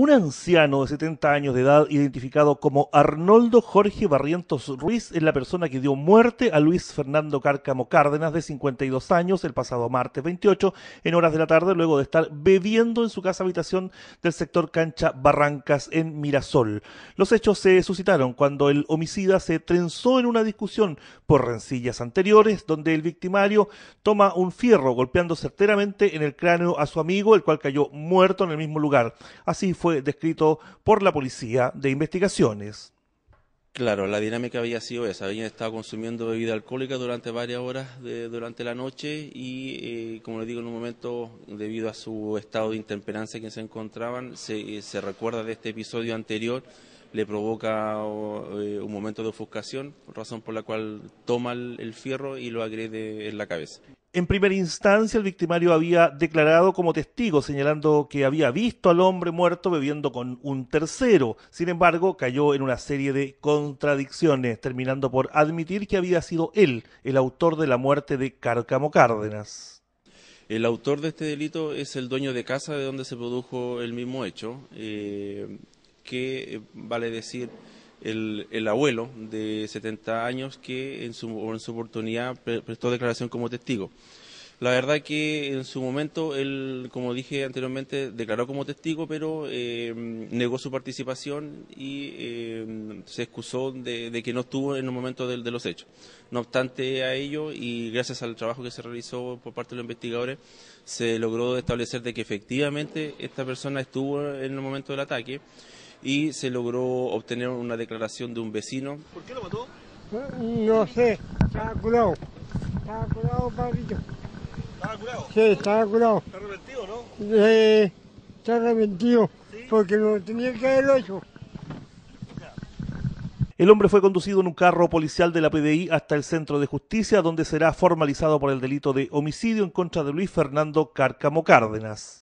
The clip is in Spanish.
Un anciano de 70 años de edad, identificado como Arnoldo Jorge Barrientos Ruiz, es la persona que dio muerte a Luis Fernando Cárcamo Cárdenas, de 52 años, el pasado martes 28, en horas de la tarde, luego de estar bebiendo en su casa habitación del sector Cancha Barrancas, en Mirasol. Los hechos se suscitaron cuando el homicida se trenzó en una discusión por rencillas anteriores, donde el victimario toma un fierro, golpeando certeramente en el cráneo a su amigo, el cual cayó muerto en el mismo lugar. Así fue descrito por la Policía de Investigaciones. Claro, la dinámica había sido esa. Habían estado consumiendo bebida alcohólica durante varias horas de, durante la noche y, eh, como le digo, en un momento, debido a su estado de intemperancia que se encontraban, se, eh, se recuerda de este episodio anterior le provoca eh, un momento de ofuscación, razón por la cual toma el fierro y lo agrede en la cabeza. En primera instancia, el victimario había declarado como testigo, señalando que había visto al hombre muerto bebiendo con un tercero. Sin embargo, cayó en una serie de contradicciones, terminando por admitir que había sido él el autor de la muerte de Cárcamo Cárdenas. El autor de este delito es el dueño de casa de donde se produjo el mismo hecho. Eh, que, eh, vale decir, el, abuelo de 70 años que en su, en su oportunidad prestó declaración como testigo. La verdad que en su momento él, como dije anteriormente, declaró como testigo, pero eh, negó su participación y eh, se excusó de, que no estuvo en el momento de, de, los hechos. No obstante a ello, y gracias al trabajo que se realizó por parte de los investigadores, se logró establecer de que efectivamente esta persona estuvo en el momento del ataque y se logró obtener una declaración de un vecino. ¿Por qué lo mató? No sé, estaba curado. Estaba curado, papito. ¿Estaba curado? Sí, estaba curado. ¿Está arrepentido, no? Sí, eh, está arrepentido ¿Sí? porque lo tenía que haber hecho. El hombre fue conducido en un carro policial de la PDI hasta el centro de justicia, donde será formalizado por el delito de homicidio en contra de Luis Fernando Cárcamo Cárdenas.